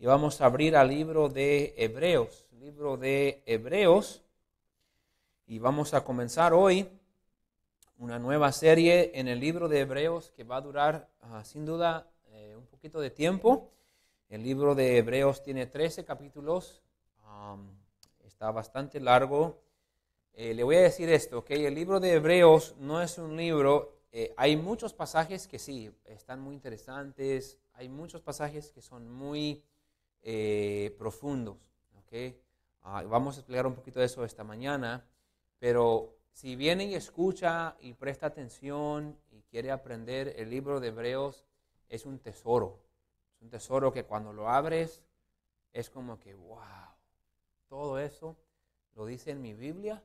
y vamos a abrir al libro de Hebreos, libro de Hebreos, y vamos a comenzar hoy una nueva serie en el libro de Hebreos que va a durar ah, sin duda eh, un poquito de tiempo. El libro de Hebreos tiene 13 capítulos, está bastante largo. Eh, le voy a decir esto, que el libro de Hebreos no es un libro, eh, hay muchos pasajes que sí, están muy interesantes, hay muchos pasajes que son muy eh, profundos. Ah, vamos a explicar un poquito de eso esta mañana, pero si viene y escucha y presta atención y quiere aprender, el libro de Hebreos es un tesoro. Es un tesoro que cuando lo abres es como que, wow, todo eso lo dice en mi Biblia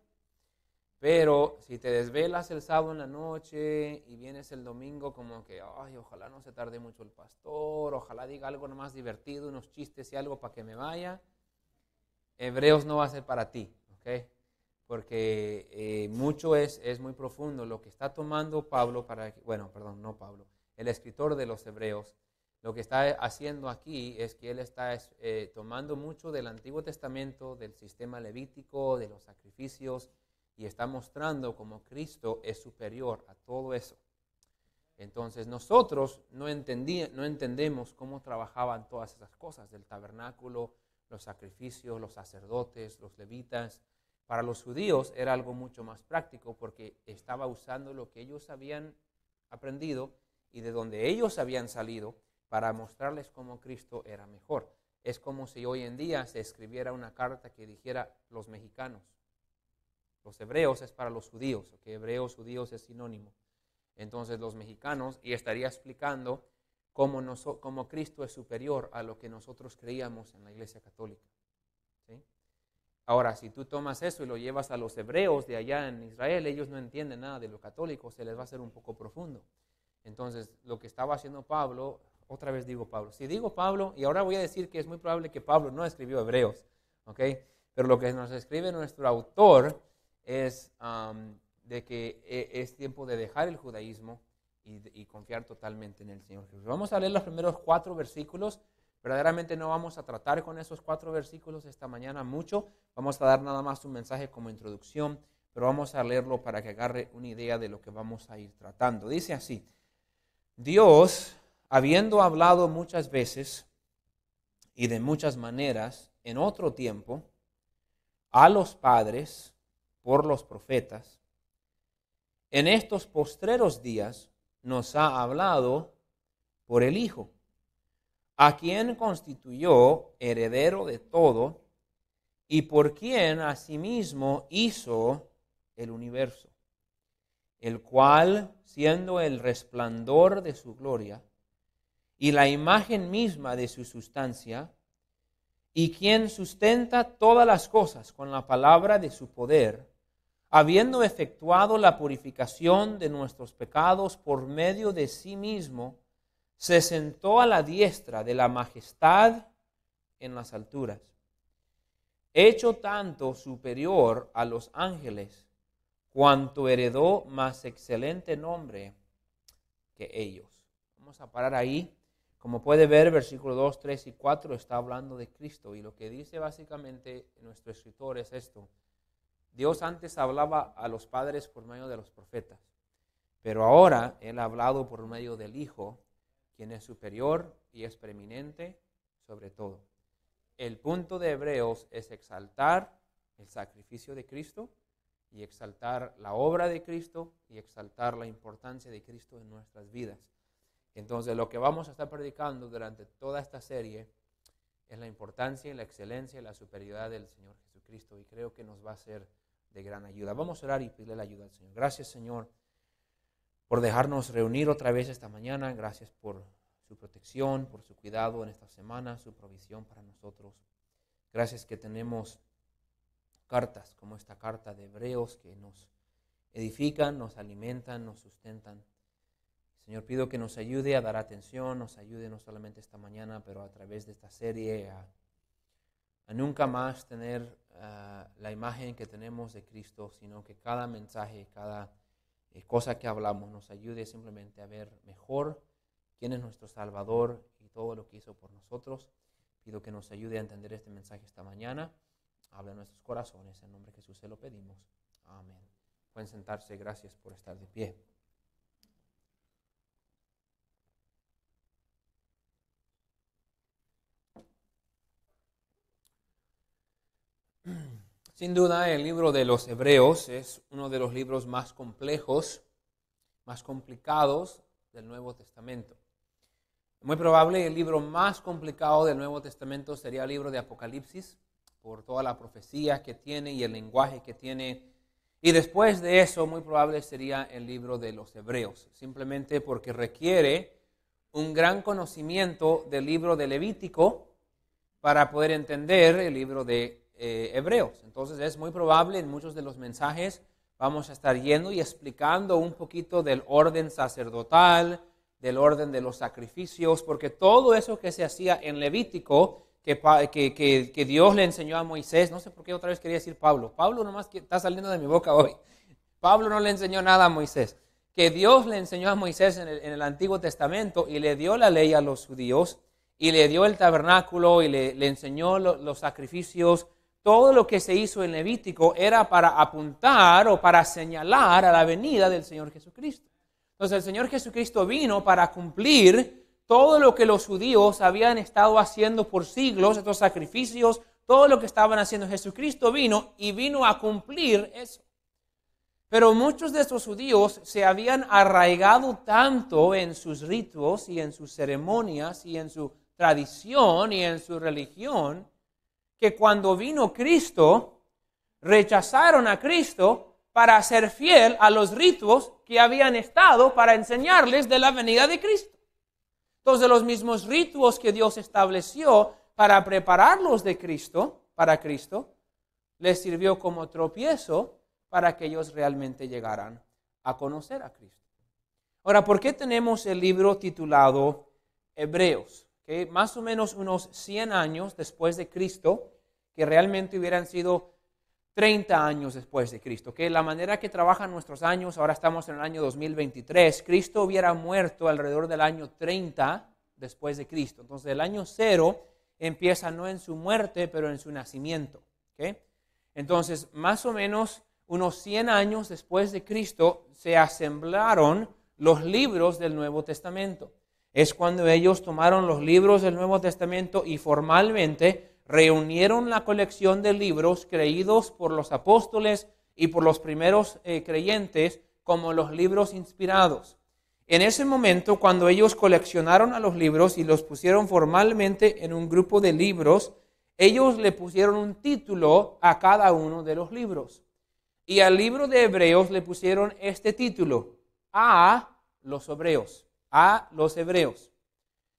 pero si te desvelas el sábado en la noche y vienes el domingo como que, ay, ojalá no se tarde mucho el pastor, ojalá diga algo más divertido, unos chistes y algo para que me vaya, Hebreos no va a ser para ti, ¿ok? Porque eh, mucho es, es muy profundo lo que está tomando Pablo para, bueno, perdón, no Pablo, el escritor de los Hebreos, lo que está haciendo aquí es que él está eh, tomando mucho del Antiguo Testamento, del sistema levítico, de los sacrificios, y está mostrando cómo Cristo es superior a todo eso. Entonces nosotros no, entendí, no entendemos cómo trabajaban todas esas cosas, del tabernáculo, los sacrificios, los sacerdotes, los levitas. Para los judíos era algo mucho más práctico porque estaba usando lo que ellos habían aprendido y de donde ellos habían salido para mostrarles cómo Cristo era mejor. Es como si hoy en día se escribiera una carta que dijera los mexicanos los hebreos es para los judíos, que ¿ok? hebreos, judíos es sinónimo. Entonces los mexicanos, y estaría explicando cómo, cómo Cristo es superior a lo que nosotros creíamos en la Iglesia Católica. Ahora, si tú tomas eso y lo llevas a los hebreos de allá en Israel, ellos no entienden nada de lo católico, se les va a hacer un poco profundo. Entonces, lo que estaba haciendo Pablo, otra vez digo Pablo, si digo Pablo, y ahora voy a decir que es muy probable que Pablo no escribió hebreos, ¿ok? Pero lo que nos escribe nuestro autor es de que e, es tiempo de dejar el judaísmo y, y, confiar totalmente en el Señor Jesús. Vamos a leer los primeros cuatro versículos. Verdaderamente no vamos a tratar con esos cuatro versículos esta mañana mucho. Vamos a dar nada más un mensaje como introducción, pero vamos a leerlo para que agarre una idea de lo que vamos a ir tratando. Dice así, Dios, habiendo hablado muchas veces y de muchas maneras en otro tiempo a los padres, por los profetas, en estos postreros días nos ha hablado por el Hijo, a quien constituyó heredero de todo y por quien asimismo hizo el universo, el cual, siendo el resplandor de su gloria y la imagen misma de su sustancia, y quien sustenta todas las cosas con la palabra de su poder, habiendo efectuado la purificación de nuestros pecados por medio de sí mismo, se sentó a la diestra de la majestad en las alturas, hecho tanto superior a los ángeles, cuanto heredó más excelente nombre que ellos. Vamos a parar ahí. Como puede ver, versículo 2, 3 y 4 está hablando de Cristo y lo que dice básicamente nuestro escritor es esto Dios antes hablaba a los padres por medio de los profetas, pero ahora Él ha hablado por medio del Hijo, quien es superior y es preeminente sobre todo. El punto de Hebreos es exaltar el sacrificio de Cristo y exaltar la obra de Cristo y exaltar la importancia de Cristo en nuestras vidas. Entonces, lo que vamos a estar predicando durante toda esta serie es la importancia y la excelencia y la superioridad del Señor Jesucristo y creo que nos va a ser de gran ayuda. Vamos a orar y pedirle la ayuda al Señor. Gracias, Señor, por dejarnos reunir otra vez esta mañana. Gracias por su protección, por su cuidado en esta semana, su provisión para nosotros. Gracias que tenemos cartas como esta carta de Hebreos que nos edifican, nos alimentan, nos sustentan. Señor, pido que nos ayude a dar atención, nos ayude no solamente esta mañana, pero a través de esta serie a, a nunca más tener Ah, la imagen que tenemos de Cristo, sino que cada mensaje, cada eh, cosa que hablamos nos ayude simplemente a ver mejor quién es nuestro Salvador y todo lo que hizo por nosotros. Pido que nos ayude a entender este mensaje esta mañana. Habla en nuestros corazones. En nombre de Jesús se lo pedimos. Amén. Pueden sentarse. Gracias por estar de pie. Sin duda, el libro de los Hebreos es uno de los libros más complejos, más complicados del Nuevo Testamento. Muy probable el libro más complicado del Nuevo Testamento sería el libro de Apocalipsis, por toda la profecía que tiene y el lenguaje que tiene. Y después de eso, muy probable sería el libro de los Hebreos, simplemente porque requiere un gran conocimiento del libro de Levítico para poder entender el libro de eh, hebreos. Entonces es muy probable en muchos de los mensajes vamos a estar yendo y explicando un poquito del orden sacerdotal, del orden de los sacrificios, porque todo eso que se hacía en Levítico, que, que, Dios le enseñó a Moisés, no sé por qué otra vez quería decir Pablo, Pablo nomás está saliendo de mi boca hoy, Pablo no le enseñó nada a Moisés, que Dios le enseñó a Moisés en el, Antiguo Testamento y le dio la ley a los judíos, y le dio el tabernáculo y le, enseñó los sacrificios, todo lo que se hizo en Levítico era para apuntar o para señalar a la venida del Señor Jesucristo. Entonces el Señor Jesucristo vino para cumplir todo lo que los judíos habían estado haciendo por siglos, estos sacrificios, todo lo que estaban haciendo. Jesucristo vino y vino a cumplir eso. Pero muchos de estos judíos se habían arraigado tanto en sus ritos y en sus ceremonias y en su tradición y en su religión que cuando vino Cristo, rechazaron a Cristo para ser fiel a los ritos que habían estado para enseñarles de la venida de Cristo. Entonces los mismos ritos que Dios estableció para prepararlos de Cristo, para Cristo, les sirvió como tropiezo para que ellos realmente llegaran a conocer a Cristo. Ahora, ¿por qué tenemos el libro titulado Hebreos? Que más o menos unos 100 años después de Cristo, que realmente hubieran sido 30 años después de Cristo, que la manera que trabajan nuestros años, ahora estamos en el año 2023, Cristo hubiera muerto alrededor del año 30 después de Cristo. Entonces el año cero empieza no en su muerte, pero en su nacimiento. Entonces, más o menos unos 100 años después de Cristo se asemblaron los libros del Nuevo Testamento. Es cuando ellos tomaron los libros del Nuevo Testamento y formalmente reunieron la colección de libros creídos por los apóstoles y por los primeros eh, creyentes como los libros inspirados. En ese momento, cuando ellos coleccionaron a los libros y los pusieron formalmente en un grupo de libros, ellos le pusieron un título a cada uno de los libros. Y al libro de Hebreos le pusieron este título, a los hebreos, a los hebreos,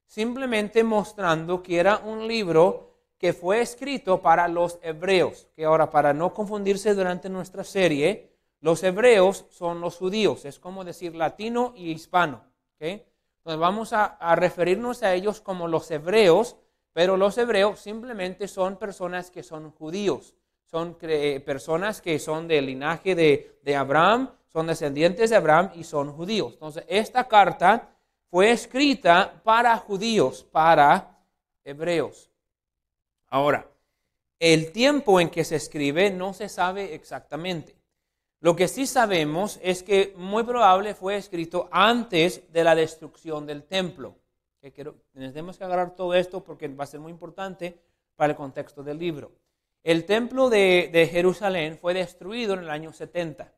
simplemente mostrando que era un libro que fue escrito para los hebreos. Que ahora, para no confundirse durante nuestra serie, los hebreos son los judíos, es como decir latino y hispano. Entonces vamos a, referirnos a ellos como los hebreos, pero los hebreos simplemente son personas que son judíos, son eh, personas que son del linaje de, de Abraham, son descendientes de Abraham y son judíos. Entonces esta carta fue escrita para judíos, para hebreos. Ahora, el tiempo en que se escribe no se sabe exactamente. Lo que sí sabemos es que muy probable fue escrito antes de la destrucción del templo. Que tenemos que agarrar todo esto porque va a ser muy importante para el contexto del libro. El templo de, Jerusalén fue destruido en el año 70.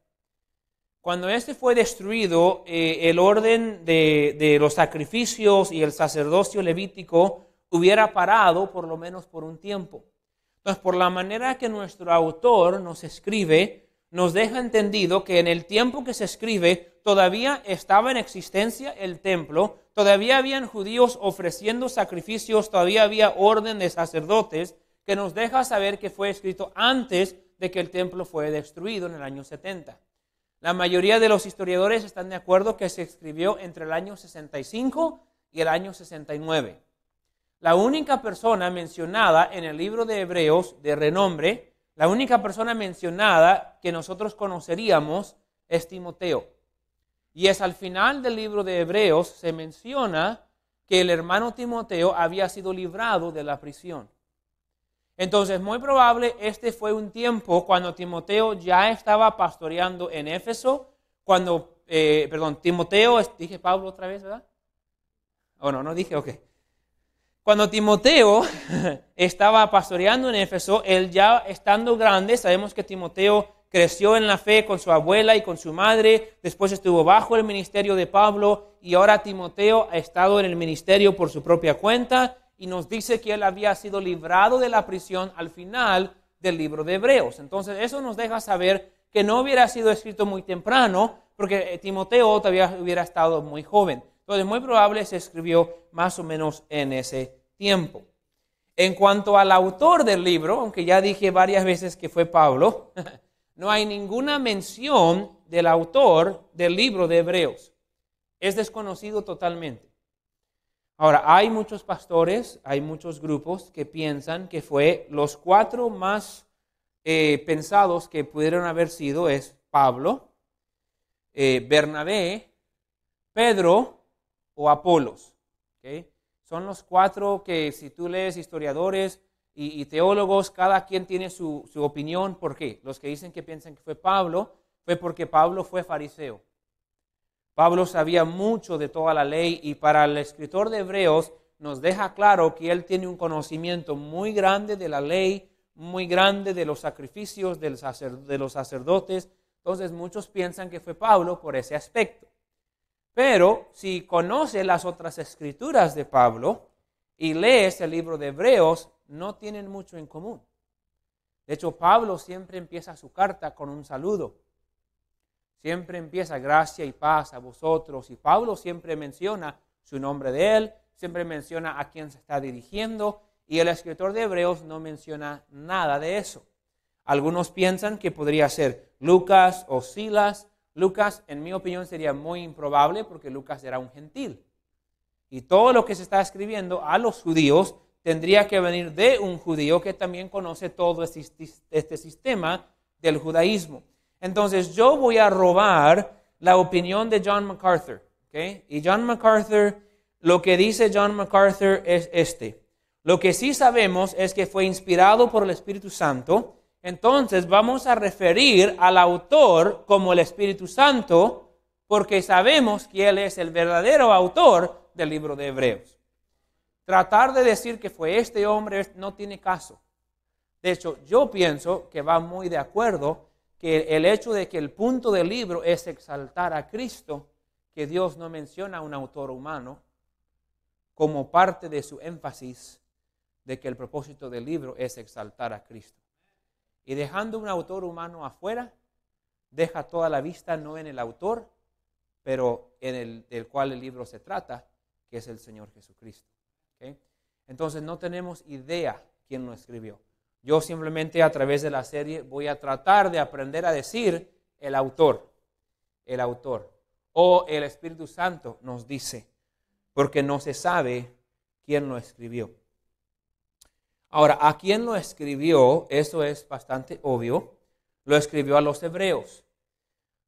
Cuando este fue destruido, eh, el orden de los sacrificios y el sacerdocio levítico hubiera parado por lo menos por un tiempo. Entonces, por la manera que nuestro autor nos escribe, nos deja entendido que en el tiempo que se escribe todavía estaba en existencia el templo, todavía habían judíos ofreciendo sacrificios, todavía había orden de sacerdotes, que nos deja saber que fue escrito antes de que el templo fue destruido en el año 70. La mayoría de los historiadores están de acuerdo que se escribió entre el año 65 y el año 69. La única persona mencionada en el libro de Hebreos de renombre, la única persona mencionada que nosotros conoceríamos es Timoteo. Y es al final del libro de Hebreos se menciona que el hermano Timoteo había sido librado de la prisión. Entonces, muy probable este fue un tiempo cuando Timoteo ya estaba pastoreando en Éfeso, cuando, eh, perdón, Timoteo, dije Pablo otra vez, ¿verdad? no, no dije, ok. Cuando Timoteo estaba pastoreando en Éfeso, él ya estando grande, sabemos que Timoteo creció en la fe con su abuela y con su madre, después estuvo bajo el ministerio de Pablo y ahora Timoteo ha estado en el ministerio por su propia cuenta y nos dice que él había sido librado de la prisión al final del libro de Hebreos. Entonces eso nos deja saber que no hubiera sido escrito muy temprano porque eh, Timoteo todavía hubiera estado muy joven. Entonces muy probable se escribió más o menos en ese tiempo. En cuanto al autor del libro, aunque ya dije varias veces que fue Pablo, no hay ninguna mención del autor del libro de Hebreos. Es desconocido totalmente. Ahora, hay muchos pastores, hay muchos grupos que piensan que fue los cuatro más eh, pensados que pudieron haber sido es Pablo, eh, Bernabé, Pedro o Apolos. ¿okay? Son los cuatro que si tú lees historiadores y, teólogos, cada quien tiene su, su opinión. ¿Por qué? Los que dicen que piensan que fue Pablo, fue porque Pablo fue fariseo. Pablo sabía mucho de toda la ley y para el escritor de Hebreos nos deja claro que él tiene un conocimiento muy grande de la ley, muy grande de los sacrificios de los sacerdotes. Entonces muchos piensan que fue Pablo por ese aspecto. Pero si conoce las otras escrituras de Pablo y lees el libro de Hebreos, no tienen mucho en común. De hecho, Pablo siempre empieza su carta con un saludo. Siempre empieza gracia y paz a vosotros. Y Pablo siempre menciona su nombre de él, siempre menciona a quién se está dirigiendo. Y el escritor de Hebreos no menciona nada de eso. Algunos piensan que podría ser Lucas o Silas Lucas, en mi opinión, sería muy improbable porque Lucas era un gentil. Y todo lo que se está escribiendo a los judíos tendría que venir de un judío que también conoce todo este, este sistema del judaísmo. Entonces yo voy a robar la opinión de John MacArthur. Y John MacArthur, lo que dice John MacArthur es este. Lo que sí sabemos es que fue inspirado por el Espíritu Santo entonces vamos a referir al autor como el Espíritu Santo porque sabemos que Él es el verdadero autor del libro de Hebreos. Tratar de decir que fue este hombre no tiene caso. De hecho, yo pienso que va muy de acuerdo que el hecho de que el punto del libro es exaltar a Cristo, que Dios no menciona a un autor humano como parte de su énfasis de que el propósito del libro es exaltar a Cristo. Y dejando un autor humano afuera, deja toda la vista no en el autor, pero en el del cual el libro se trata, que es el Señor Jesucristo. Entonces no tenemos idea quién lo escribió. Yo simplemente a través de la serie voy a tratar de aprender a decir el autor, el autor. O el Espíritu Santo nos dice, porque no se sabe quién lo escribió. Ahora, ¿a quién lo escribió? Eso es bastante obvio. Lo escribió a los hebreos.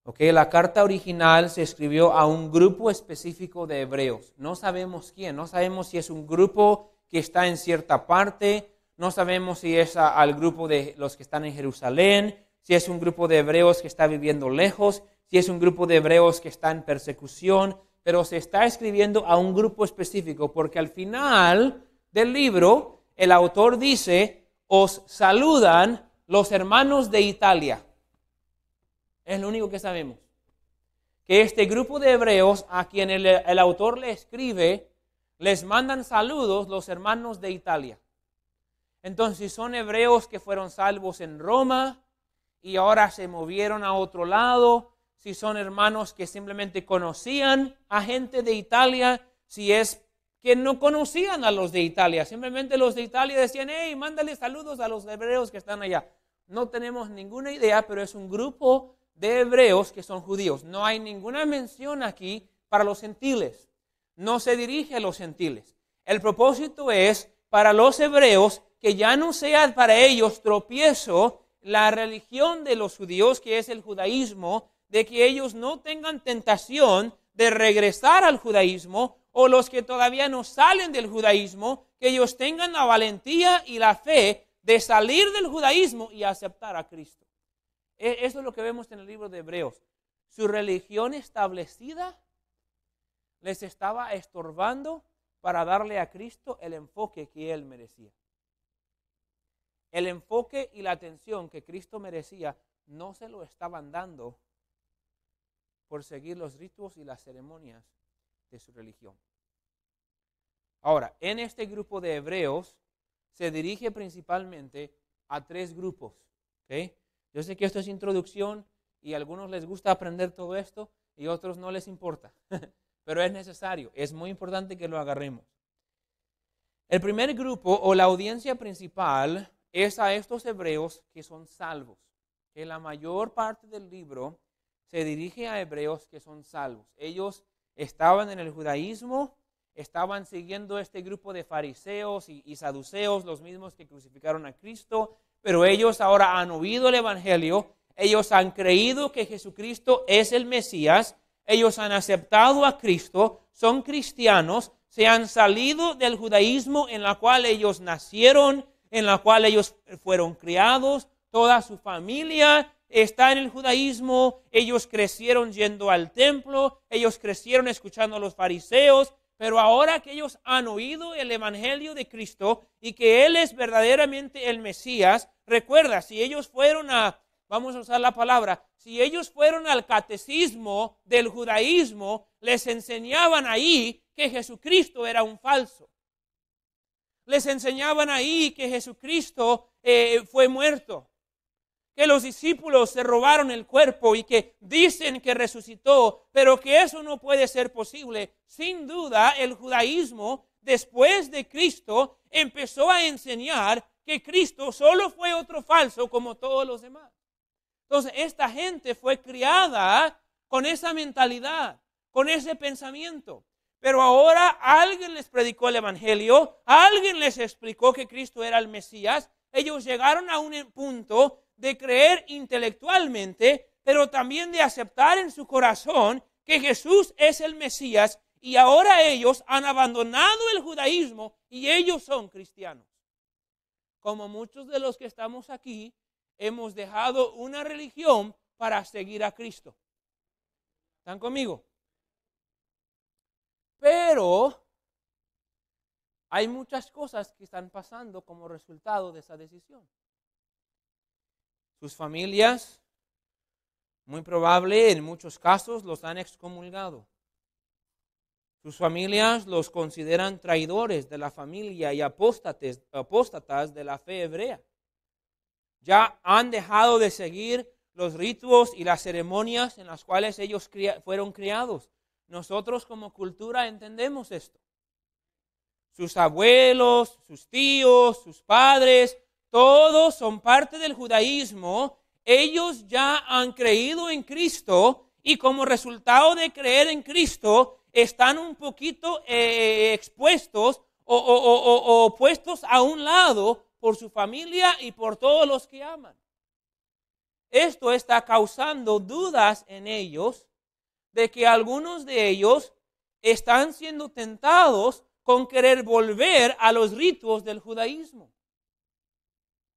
¿ok? la carta original se escribió a un grupo específico de hebreos. No sabemos quién, no sabemos si es un grupo que está en cierta parte, no sabemos si es al grupo de los que están en Jerusalén, si es un grupo de hebreos que está viviendo lejos, si es un grupo de hebreos que está en persecución, pero se está escribiendo a un grupo específico porque al final del libro el autor dice, os saludan los hermanos de Italia. Es lo único que sabemos. Que este grupo de hebreos a quien el, autor le escribe, les mandan saludos los hermanos de Italia. Entonces son hebreos que fueron salvos en Roma y ahora se movieron a otro lado, si son hermanos que simplemente conocían a gente de Italia, si es que no conocían a los de Italia. Simplemente los de Italia decían, hey, mándale saludos a los hebreos que están allá. No tenemos ninguna idea, pero es un grupo de hebreos que son judíos. No hay ninguna mención aquí para los gentiles. No se dirige a los gentiles. El propósito es para los hebreos que ya no sea para ellos tropiezo la religión de los judíos, que es el judaísmo, de que ellos no tengan tentación de regresar al judaísmo o los que todavía no salen del judaísmo, que ellos tengan la valentía y la fe de salir del judaísmo y aceptar a Cristo. E, eso es lo que vemos en el libro de Hebreos. Su religión establecida les estaba estorbando para darle a Cristo el enfoque que él merecía. El enfoque y la atención que Cristo merecía no se lo estaban dando por seguir los ritos y las ceremonias de su religión. Ahora, en este grupo de hebreos se dirige principalmente a tres grupos. Yo sé que esto es introducción y a algunos les gusta aprender todo esto y a otros no les importa, pero es necesario, es muy importante que lo agarremos. El primer grupo o la audiencia principal es a estos hebreos que son salvos. Que la mayor parte del libro se dirige a hebreos que son salvos. Ellos estaban en el judaísmo, estaban siguiendo este grupo de fariseos y, saduceos, los mismos que crucificaron a Cristo, pero ellos ahora han oído el Evangelio, ellos han creído que Jesucristo es el Mesías, ellos han aceptado a Cristo, son cristianos, se han salido del judaísmo en la cual ellos nacieron, en la cual ellos fueron criados, toda su familia está en el judaísmo, ellos crecieron yendo al templo, ellos crecieron escuchando a los fariseos, pero ahora que ellos han oído el Evangelio de Cristo y que Él es verdaderamente el Mesías, recuerda, si ellos fueron a, vamos a usar la palabra, si ellos fueron al catecismo del judaísmo, les enseñaban ahí que Jesucristo era un falso. Les enseñaban ahí que Jesucristo eh, fue muerto que los discípulos se robaron el cuerpo y que dicen que resucitó, pero que eso no puede ser posible. Sin duda, el judaísmo, después de Cristo, empezó a enseñar que Cristo solo fue otro falso como todos los demás. Entonces, esta gente fue criada con esa mentalidad, con ese pensamiento. Pero ahora alguien les predicó el Evangelio, alguien les explicó que Cristo era el Mesías. Ellos llegaron a un punto de creer intelectualmente, pero también de aceptar en su corazón que Jesús es el Mesías y ahora ellos han abandonado el judaísmo y ellos son cristianos. Como muchos de los que estamos aquí, hemos dejado una religión para seguir a Cristo. ¿Están conmigo? Pero hay muchas cosas que están pasando como resultado de esa decisión sus familias, muy probable en muchos casos los han excomulgado. Sus familias los consideran traidores de la familia y apóstatas de la fe hebrea. Ya han dejado de seguir los ritos y las ceremonias en las cuales ellos fueron criados. Nosotros como cultura entendemos esto. Sus abuelos, sus tíos, sus padres todos son parte del judaísmo, ellos ya han creído en Cristo y como resultado de creer en Cristo están un poquito eh, expuestos o, o puestos a un lado por su familia y por todos los que aman. Esto está causando dudas en ellos de que algunos de ellos están siendo tentados con querer volver a los ritos del judaísmo.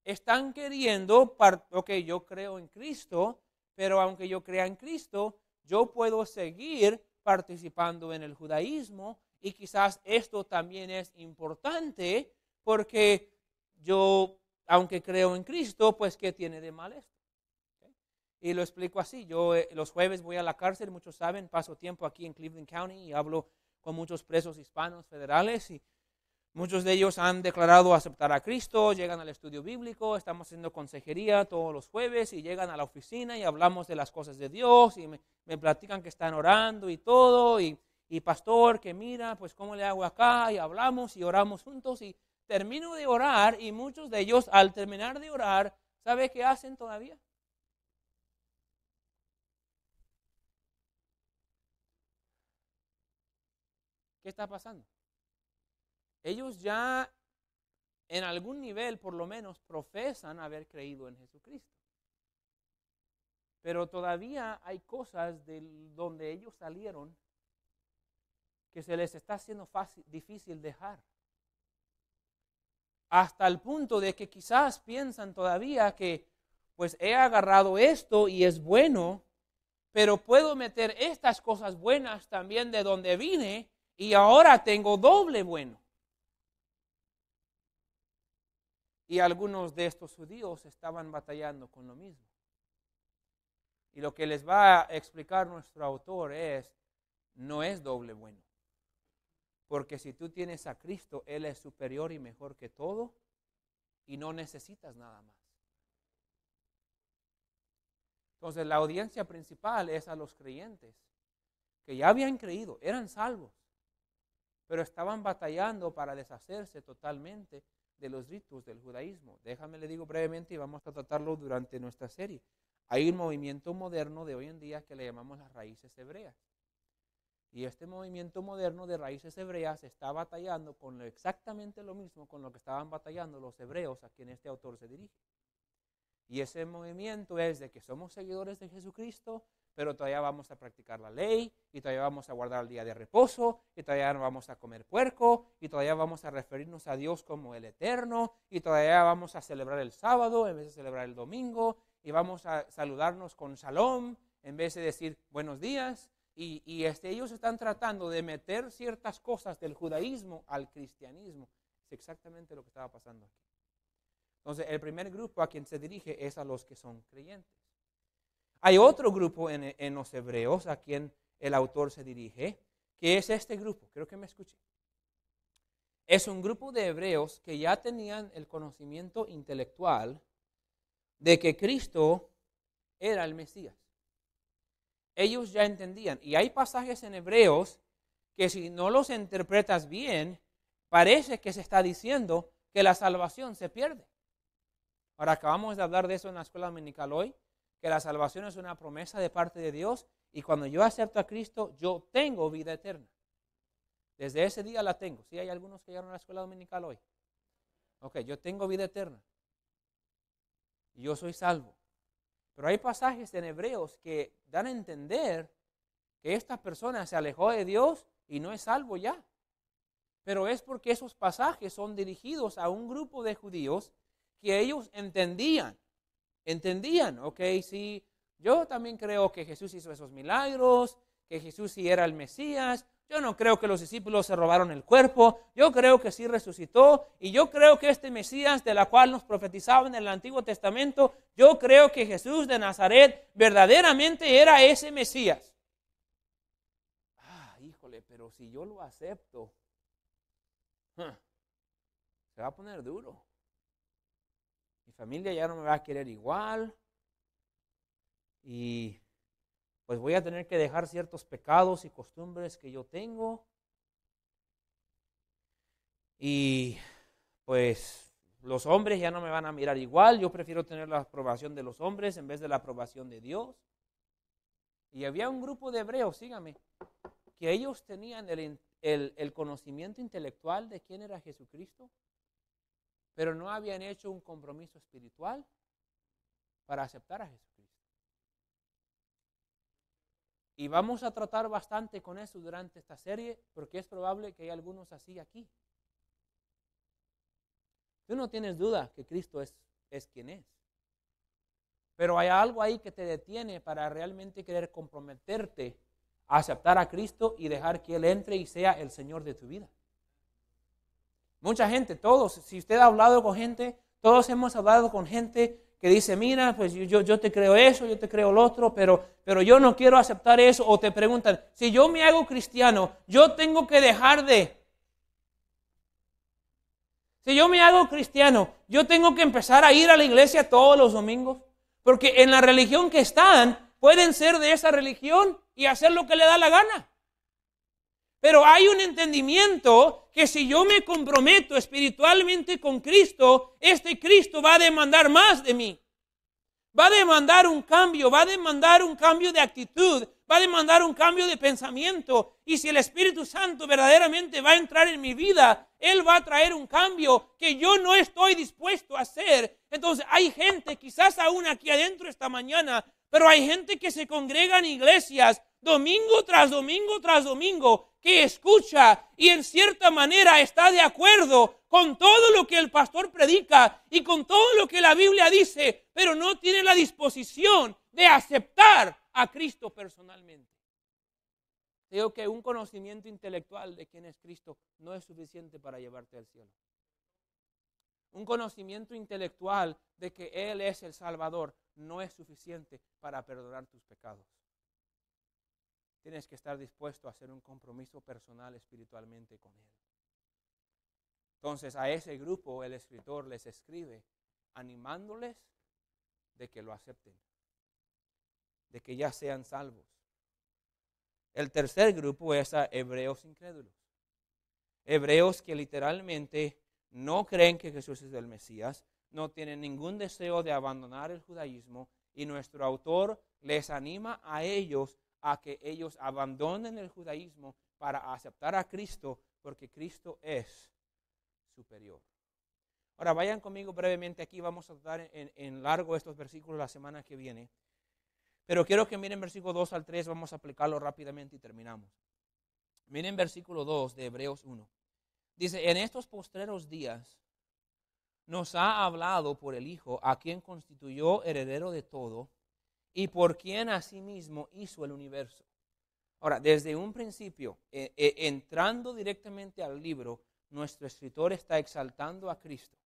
Están queriendo, ok, yo creo en Cristo, pero aunque yo crea en Cristo, yo puedo seguir participando en el judaísmo y quizás esto también es importante porque yo, aunque creo en Cristo, pues ¿qué tiene de mal esto? Y lo explico así. Yo eh, los jueves voy a la cárcel, muchos saben, paso tiempo aquí en Cleveland County y hablo con muchos presos hispanos federales y Muchos de ellos han declarado aceptar a Cristo, llegan al estudio bíblico, estamos haciendo consejería todos los jueves y llegan a la oficina y hablamos de las cosas de Dios y me, platican que están orando y todo y, y, pastor que mira, pues cómo le hago acá y hablamos y oramos juntos y termino de orar y muchos de ellos al terminar de orar, ¿sabe qué hacen todavía? ¿Qué está pasando? ellos ya en algún nivel por lo menos profesan haber creído en Jesucristo. Pero todavía hay cosas de donde ellos salieron que se les está haciendo difícil dejar. Hasta el punto de que quizás piensan todavía que pues he agarrado esto y es bueno, pero puedo meter estas cosas buenas también de donde vine y ahora tengo doble bueno. Y algunos de estos judíos estaban batallando con lo mismo. Y lo que les va a explicar nuestro autor es, no es doble bueno. Porque si tú tienes a Cristo, Él es superior y mejor que todo y no necesitas nada más. Entonces la audiencia principal es a los creyentes, que ya habían creído, eran salvos, pero estaban batallando para deshacerse totalmente de los ritos del judaísmo. Déjame le digo brevemente y vamos a tratarlo durante nuestra serie. Hay un movimiento moderno de hoy en día que le llamamos las raíces hebreas. Y este movimiento moderno de raíces hebreas está batallando con exactamente lo mismo con lo que estaban batallando los hebreos a quien este autor se dirige. Y ese movimiento es de que somos seguidores de Jesucristo, pero todavía vamos a practicar la ley, y todavía vamos a guardar el día de reposo, y todavía vamos a comer puerco, y todavía vamos a referirnos a Dios como el eterno, y todavía vamos a celebrar el sábado en vez de celebrar el domingo, y vamos a saludarnos con shalom en vez de decir buenos días. Y, este, ellos están tratando de meter ciertas cosas del judaísmo al cristianismo. Es exactamente lo que estaba pasando aquí. Entonces, el primer grupo a quien se dirige es a los que son creyentes. Hay otro grupo en, los hebreos a quien el autor se dirige, que es este grupo, creo que me escuché. Es un grupo de hebreos que ya tenían el conocimiento intelectual de que Cristo era el Mesías. Ellos ya entendían. Y hay pasajes en hebreos que si no los interpretas bien, parece que se está diciendo que la salvación se pierde. Ahora acabamos de hablar de eso en la escuela dominical hoy, que la salvación es una promesa de parte de Dios y cuando yo acepto a Cristo, yo tengo vida eterna. Desde ese día la tengo. si hay algunos que llegaron a la escuela dominical hoy. Ok, yo tengo vida eterna. Y yo soy salvo. Pero hay pasajes en Hebreos que dan a entender que esta persona se alejó de Dios y no es salvo ya. Pero es porque esos pasajes son dirigidos a un grupo de judíos que ellos entendían entendían, ok, sí, yo también creo que Jesús hizo esos milagros, que Jesús sí era el Mesías, yo no creo que los discípulos se robaron el cuerpo, yo creo que sí resucitó y yo creo que este Mesías de la cual nos profetizaban en el Antiguo Testamento, yo creo que Jesús de Nazaret verdaderamente era ese Mesías. Ah, híjole, pero si yo lo acepto, se va a poner duro mi familia ya no me va a querer igual y pues voy a tener que dejar ciertos pecados y costumbres que yo tengo. Y pues los hombres ya no me van a mirar igual, yo prefiero tener la aprobación de los hombres en vez de la aprobación de Dios. Y había un grupo de hebreos, sígame, que ellos tenían el, el, el conocimiento intelectual de quién era Jesucristo, pero no habían hecho un compromiso espiritual para aceptar a Jesucristo. Y vamos a tratar bastante con eso durante esta serie, porque es probable que hay algunos así aquí. Tú no tienes duda que Cristo es, es quien es. Pero hay algo ahí que te detiene para realmente querer comprometerte a aceptar a Cristo y dejar que Él entre y sea el Señor de tu vida. Mucha gente, todos, si usted ha hablado con gente, todos hemos hablado con gente que dice, mira, pues yo, yo te creo eso, yo te creo lo otro, pero, pero yo no quiero aceptar eso. O te preguntan, si yo me hago cristiano, yo tengo que dejar de... Si yo me hago cristiano, yo tengo que empezar a ir a la iglesia todos los domingos. Porque en la religión que están, pueden ser de esa religión y hacer lo que le da la gana. Pero hay un entendimiento que si yo me comprometo espiritualmente con Cristo, este Cristo va a demandar más de mí. Va a demandar un cambio, va a demandar un cambio de actitud, va a demandar un cambio de pensamiento. Y si el Espíritu Santo verdaderamente va a entrar en mi vida, Él va a traer un cambio que yo no estoy dispuesto a hacer. Entonces hay gente, quizás aún aquí adentro esta mañana, pero hay gente que se congrega en iglesias domingo tras domingo tras domingo, que escucha y en cierta manera está de acuerdo con todo lo que el pastor predica y con todo lo que la Biblia dice, pero no tiene la disposición de aceptar a Cristo personalmente. Creo que un conocimiento intelectual de quién es Cristo no es suficiente para llevarte al cielo. Un conocimiento intelectual de que Él es el Salvador no es suficiente para perdonar tus pecados tienes que estar dispuesto a hacer un compromiso personal espiritualmente con Él. Entonces a ese grupo el escritor les escribe animándoles de que lo acepten, de que ya sean salvos. El tercer grupo es a hebreos incrédulos, hebreos que literalmente no creen que Jesús es el Mesías, no tienen ningún deseo de abandonar el judaísmo y nuestro autor les anima a ellos a que ellos abandonen el judaísmo para aceptar a Cristo, porque Cristo es superior. Ahora vayan conmigo brevemente aquí, vamos a dar en, largo estos versículos la semana que viene. Pero quiero que miren versículo 2 al 3, vamos a aplicarlo rápidamente y terminamos. Miren versículo 2 de Hebreos 1. Dice, en estos postreros días nos ha hablado por el Hijo, a quien constituyó heredero de todo y por quien asimismo hizo el universo. Ahora, desde un principio, e, e, entrando directamente al libro, nuestro escritor está exaltando a Cristo.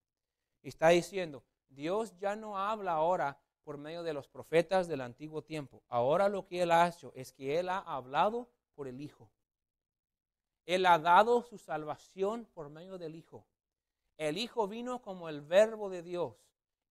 Está diciendo, Dios ya no habla ahora por medio de los profetas del antiguo tiempo. Ahora lo que Él ha hecho es que Él ha hablado por el Hijo. Él ha dado su salvación por medio del Hijo. El Hijo vino como el verbo de Dios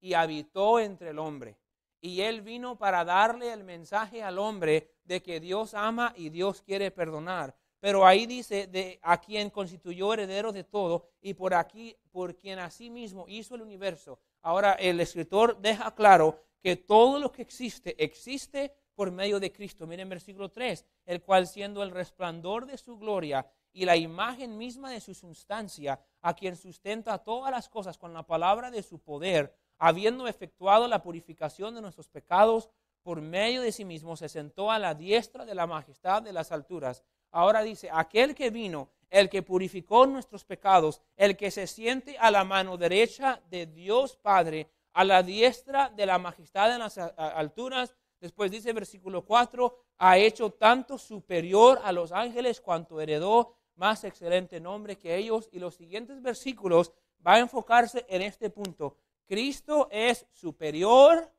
y habitó entre el hombre. Y Él vino para darle el mensaje al hombre de que Dios ama y Dios quiere perdonar. Pero ahí dice de a quien constituyó heredero de todo y por aquí por quien mismo hizo el universo. Ahora el escritor deja claro que todo lo que existe existe por medio de Cristo. Miren versículo 3, el cual siendo el resplandor de su gloria y la imagen misma de su sustancia, a quien sustenta todas las cosas con la palabra de su poder, habiendo efectuado la purificación de nuestros pecados por medio de sí mismo, se sentó a la diestra de la majestad de las alturas. Ahora dice, aquel que vino, el que purificó nuestros pecados, el que se siente a la mano derecha de Dios Padre, a la diestra de la majestad en las alturas. Después dice versículo 4, ha hecho tanto superior a los ángeles cuanto heredó más excelente nombre que ellos. Y los siguientes versículos va a enfocarse en este punto. Cristo es superior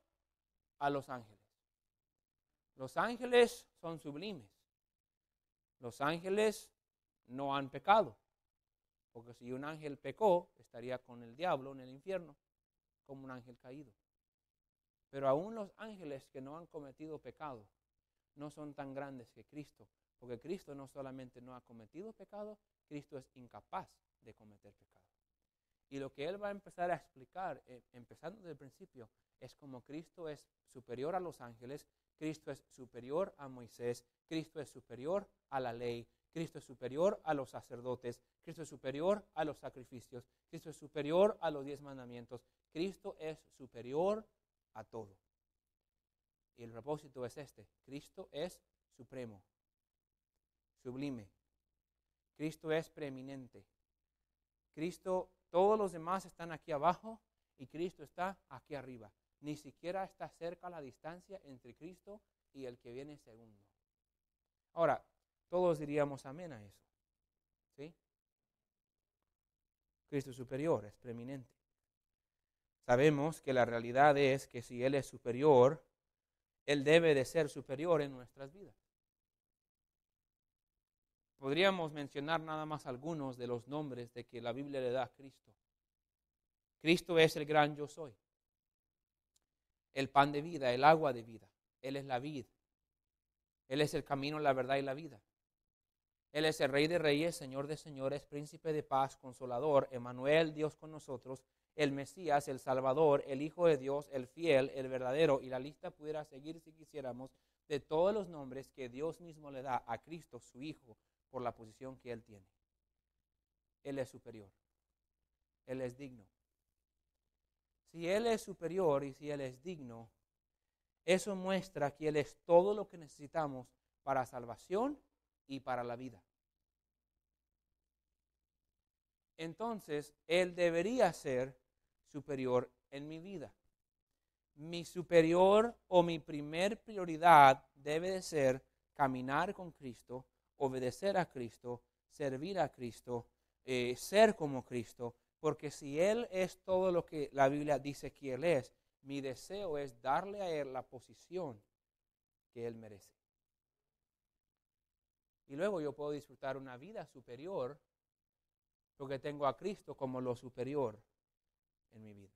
a los ángeles. Los ángeles son sublimes. Los ángeles no han pecado. Porque si un ángel pecó, estaría con el diablo en el infierno, como un ángel caído. Pero aún los ángeles que no han cometido pecado no son tan grandes que Cristo, porque Cristo no solamente no ha cometido pecado, Cristo es incapaz de cometer pecado. Y lo que él va a empezar a explicar, eh, empezando desde el principio, es como Cristo es superior a los ángeles, Cristo es superior a Moisés, Cristo es superior a la ley, Cristo es superior a los sacerdotes, Cristo es superior a los sacrificios, Cristo es superior a los diez mandamientos, Cristo es superior a todo. Y el propósito es este, Cristo es supremo, sublime, Cristo es preeminente, Cristo es... Todos los demás están aquí abajo y Cristo está aquí arriba. Ni siquiera está cerca la distancia entre Cristo y el que viene segundo. Ahora, todos diríamos amén a eso. ¿Sí? Cristo es superior, es preeminente. Sabemos que la realidad es que si Él es superior, Él debe de ser superior en nuestras vidas. Podríamos mencionar nada más algunos de los nombres de que la Biblia le da a Cristo. Cristo es el gran yo soy, el pan de vida, el agua de vida. Él es la vida. Él es el camino, la verdad y la vida. Él es el Rey de Reyes, Señor de Señores, Príncipe de Paz, Consolador, Emanuel, Dios con nosotros, el Mesías, el Salvador, el Hijo de Dios, el fiel, el verdadero. Y la lista pudiera seguir si quisiéramos de todos los nombres que Dios mismo le da a Cristo, su Hijo, por la posición que Él tiene. Él es superior. Él es digno. Si Él es superior y si Él es digno, eso muestra que Él es todo lo que necesitamos para salvación y para la vida. Entonces, Él debería ser superior en mi vida. Mi superior o mi primer prioridad debe de ser caminar con Cristo obedecer a Cristo, servir a Cristo, eh, ser como Cristo, porque si Él es todo lo que la Biblia dice que Él es, mi deseo es darle a Él la posición que Él merece. Y luego yo puedo disfrutar una vida superior porque tengo a Cristo como lo superior en mi vida.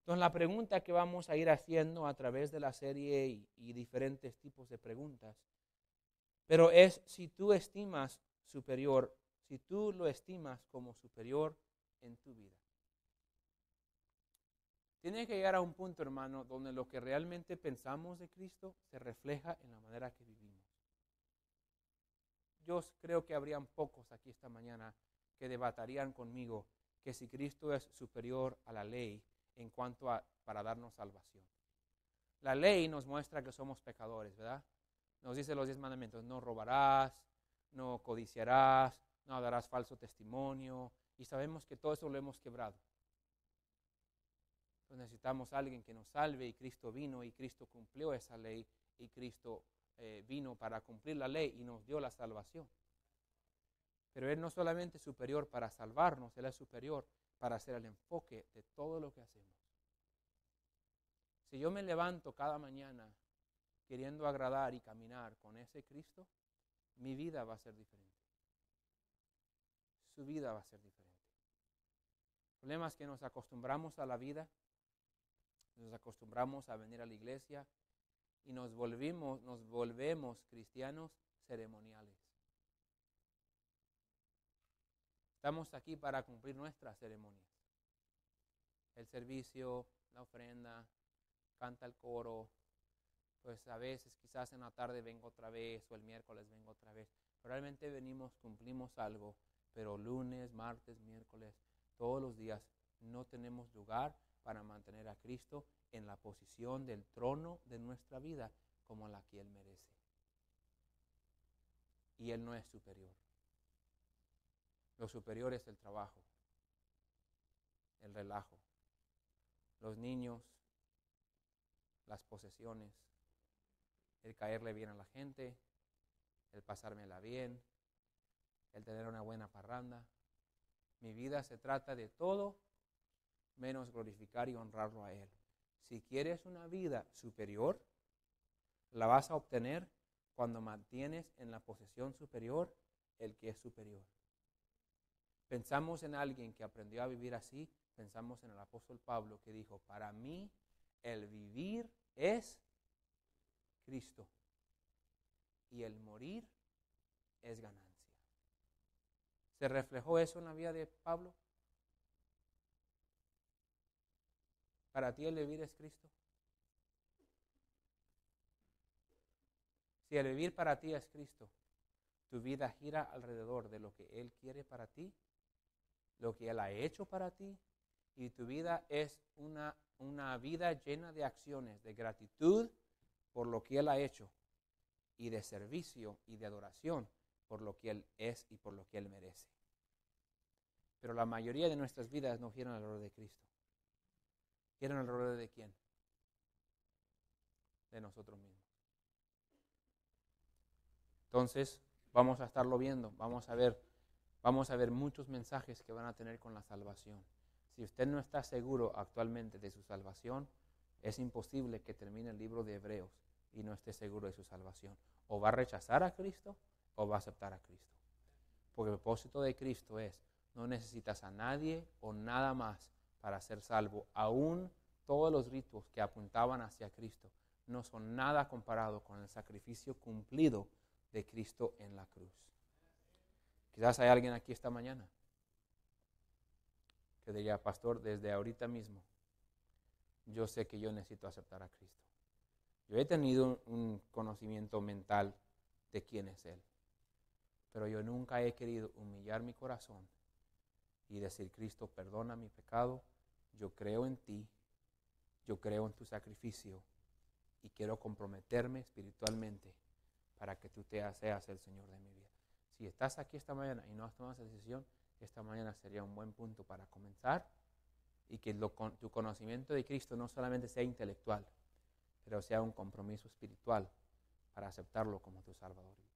Entonces la pregunta que vamos a ir haciendo a través de la serie y diferentes tipos de preguntas pero es si tú estimas superior, si tú lo estimas como superior en tu vida. Tiene que llegar a un punto, hermano, donde lo que realmente pensamos de Cristo se refleja en la manera que vivimos. Yo creo que habrían pocos aquí esta mañana que debatarían conmigo que si Cristo es superior a la ley en cuanto a para darnos salvación. La ley nos muestra que somos pecadores, ¿verdad? Nos dice los diez mandamientos, no robarás, no codiciarás, no darás falso testimonio. Y sabemos que todo eso lo hemos quebrado. necesitamos alguien que nos salve y Cristo vino y Cristo cumplió esa ley y Cristo eh, vino para cumplir la ley y nos dio la salvación. Pero Él no solamente es superior para salvarnos, Él es superior para hacer el enfoque de todo lo que hacemos. Si yo me levanto cada mañana queriendo agradar y caminar con ese Cristo, mi vida va a ser diferente. Su vida va a ser diferente. El problema es que nos acostumbramos a la vida, nos acostumbramos a venir a la iglesia y nos volvimos, nos volvemos cristianos ceremoniales. Estamos aquí para cumplir nuestras ceremonias. El servicio, la ofrenda, canta el coro, pues a veces quizás en la tarde vengo otra vez o el miércoles vengo otra vez. Realmente venimos, cumplimos algo, pero lunes, martes, miércoles, todos los días no tenemos lugar para mantener a Cristo en la posición del trono de nuestra vida como la que Él merece. Y Él no es superior. Lo superior es el trabajo, el relajo, los niños, las posesiones, el caerle bien a la gente, el pasármela bien, el tener una buena parranda. Mi vida se trata de todo menos glorificar y honrarlo a Él. Si quieres una vida superior, la vas a obtener cuando mantienes en la posesión superior el que es superior. Pensamos en alguien que aprendió a vivir así, pensamos en el apóstol Pablo que dijo, para mí el vivir es Cristo. Y el morir es ganancia. ¿Se reflejó eso en la vida de Pablo? Para ti el vivir es Cristo. Si el vivir para ti es Cristo, tu vida gira alrededor de lo que Él quiere para ti, lo que Él ha hecho para ti, y tu vida es una, una vida llena de acciones, de gratitud, por lo que Él ha hecho y de servicio y de adoración por lo que Él es y por lo que Él merece. Pero la mayoría de nuestras vidas no giran alrededor de Cristo. Giran alrededor de quién? De nosotros mismos. Entonces, vamos a estarlo viendo, vamos a ver, vamos a ver muchos mensajes que van a tener con la salvación. Si usted no está seguro actualmente de su salvación, es imposible que termine el libro de Hebreos y no esté seguro de su salvación. O va a rechazar a Cristo o va a aceptar a Cristo. Porque el propósito de Cristo es, no necesitas a nadie o nada más para ser salvo. Aún todos los ritos que apuntaban hacia Cristo no son nada comparado con el sacrificio cumplido de Cristo en la cruz. Quizás hay alguien aquí esta mañana que diría, pastor, desde ahorita mismo, yo sé que yo necesito aceptar a Cristo. Yo he tenido un conocimiento mental de quién es Él, pero yo nunca he querido humillar mi corazón y decir, Cristo, perdona mi pecado, yo creo en ti, yo creo en tu sacrificio y quiero comprometerme espiritualmente para que tú te seas el Señor de mi vida. Si estás aquí esta mañana y no has tomado esa decisión, esta mañana sería un buen punto para comenzar y que tu conocimiento de Cristo no solamente sea intelectual, pero sea un compromiso espiritual para aceptarlo como tu Salvador